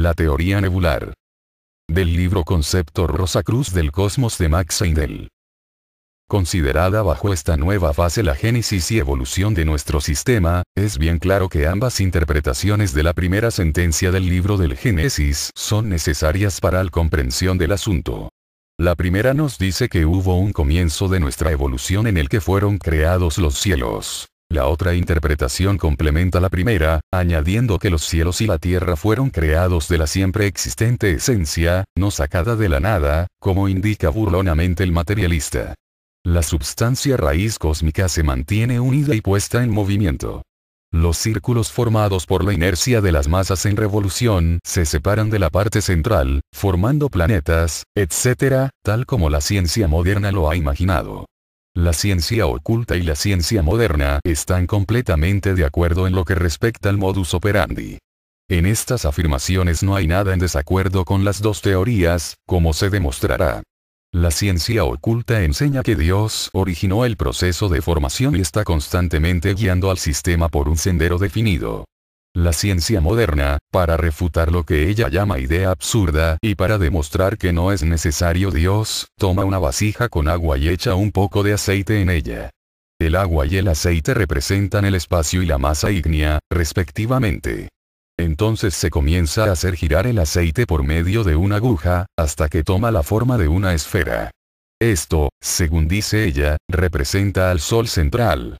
La teoría nebular. Del libro Concepto Rosa Cruz del Cosmos de Max Heindel. Considerada bajo esta nueva fase la génesis y evolución de nuestro sistema, es bien claro que ambas interpretaciones de la primera sentencia del libro del Génesis son necesarias para la comprensión del asunto. La primera nos dice que hubo un comienzo de nuestra evolución en el que fueron creados los cielos. La otra interpretación complementa la primera, añadiendo que los cielos y la tierra fueron creados de la siempre existente esencia, no sacada de la nada, como indica burlonamente el materialista. La substancia raíz cósmica se mantiene unida y puesta en movimiento. Los círculos formados por la inercia de las masas en revolución se separan de la parte central, formando planetas, etc., tal como la ciencia moderna lo ha imaginado. La ciencia oculta y la ciencia moderna están completamente de acuerdo en lo que respecta al modus operandi. En estas afirmaciones no hay nada en desacuerdo con las dos teorías, como se demostrará. La ciencia oculta enseña que Dios originó el proceso de formación y está constantemente guiando al sistema por un sendero definido la ciencia moderna, para refutar lo que ella llama idea absurda y para demostrar que no es necesario Dios, toma una vasija con agua y echa un poco de aceite en ella. El agua y el aceite representan el espacio y la masa ígnea, respectivamente. Entonces se comienza a hacer girar el aceite por medio de una aguja, hasta que toma la forma de una esfera. Esto, según dice ella, representa al Sol central,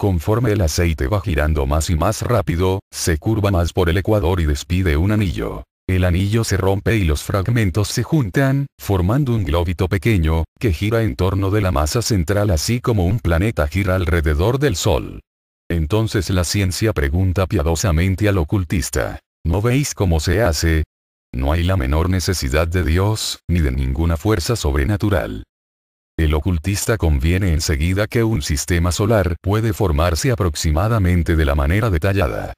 Conforme el aceite va girando más y más rápido, se curva más por el ecuador y despide un anillo. El anillo se rompe y los fragmentos se juntan, formando un globito pequeño, que gira en torno de la masa central así como un planeta gira alrededor del Sol. Entonces la ciencia pregunta piadosamente al ocultista, ¿no veis cómo se hace? No hay la menor necesidad de Dios, ni de ninguna fuerza sobrenatural. El ocultista conviene enseguida que un sistema solar puede formarse aproximadamente de la manera detallada.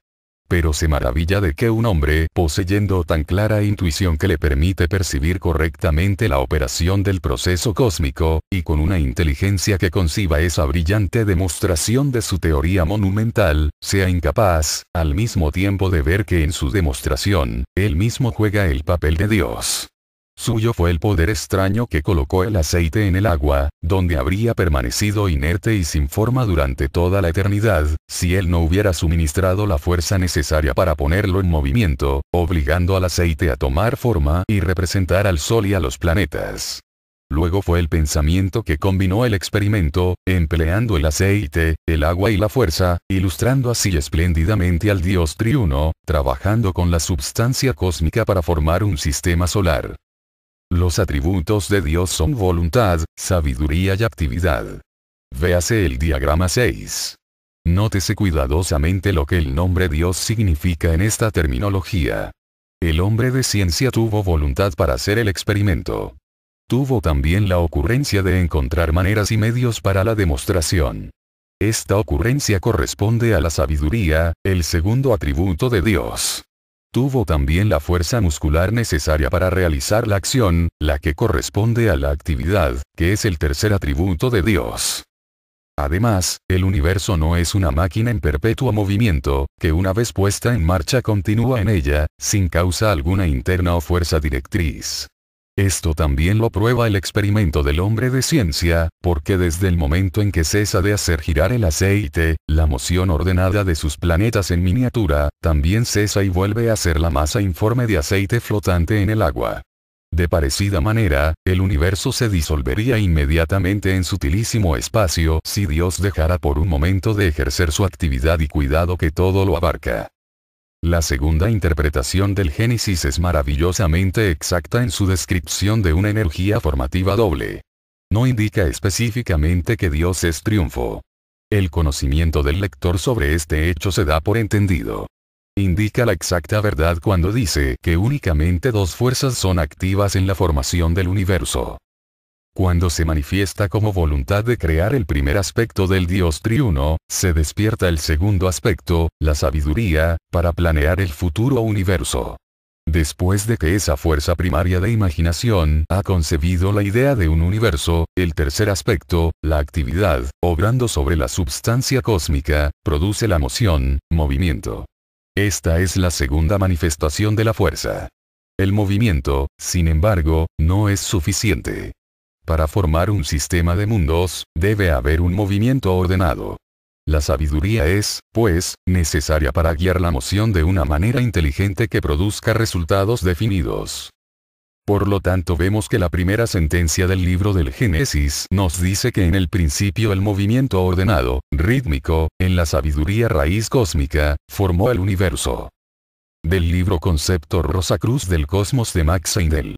Pero se maravilla de que un hombre, poseyendo tan clara intuición que le permite percibir correctamente la operación del proceso cósmico, y con una inteligencia que conciba esa brillante demostración de su teoría monumental, sea incapaz, al mismo tiempo de ver que en su demostración, él mismo juega el papel de Dios. Suyo fue el poder extraño que colocó el aceite en el agua, donde habría permanecido inerte y sin forma durante toda la eternidad, si él no hubiera suministrado la fuerza necesaria para ponerlo en movimiento, obligando al aceite a tomar forma y representar al Sol y a los planetas. Luego fue el pensamiento que combinó el experimento, empleando el aceite, el agua y la fuerza, ilustrando así espléndidamente al Dios triuno, trabajando con la substancia cósmica para formar un sistema solar. Los atributos de Dios son voluntad, sabiduría y actividad. Véase el diagrama 6. Nótese cuidadosamente lo que el nombre Dios significa en esta terminología. El hombre de ciencia tuvo voluntad para hacer el experimento. Tuvo también la ocurrencia de encontrar maneras y medios para la demostración. Esta ocurrencia corresponde a la sabiduría, el segundo atributo de Dios. Tuvo también la fuerza muscular necesaria para realizar la acción, la que corresponde a la actividad, que es el tercer atributo de Dios. Además, el universo no es una máquina en perpetuo movimiento, que una vez puesta en marcha continúa en ella, sin causa alguna interna o fuerza directriz. Esto también lo prueba el experimento del hombre de ciencia, porque desde el momento en que cesa de hacer girar el aceite, la moción ordenada de sus planetas en miniatura, también cesa y vuelve a ser la masa informe de aceite flotante en el agua. De parecida manera, el universo se disolvería inmediatamente en sutilísimo espacio si Dios dejara por un momento de ejercer su actividad y cuidado que todo lo abarca. La segunda interpretación del Génesis es maravillosamente exacta en su descripción de una energía formativa doble. No indica específicamente que Dios es triunfo. El conocimiento del lector sobre este hecho se da por entendido. Indica la exacta verdad cuando dice que únicamente dos fuerzas son activas en la formación del universo. Cuando se manifiesta como voluntad de crear el primer aspecto del Dios triuno, se despierta el segundo aspecto, la sabiduría, para planear el futuro universo. Después de que esa fuerza primaria de imaginación ha concebido la idea de un universo, el tercer aspecto, la actividad, obrando sobre la substancia cósmica, produce la moción, movimiento. Esta es la segunda manifestación de la fuerza. El movimiento, sin embargo, no es suficiente. Para formar un sistema de mundos, debe haber un movimiento ordenado. La sabiduría es, pues, necesaria para guiar la moción de una manera inteligente que produzca resultados definidos. Por lo tanto vemos que la primera sentencia del libro del Génesis nos dice que en el principio el movimiento ordenado, rítmico, en la sabiduría raíz cósmica, formó el universo. Del libro Concepto Rosa Cruz del Cosmos de Max Heindel.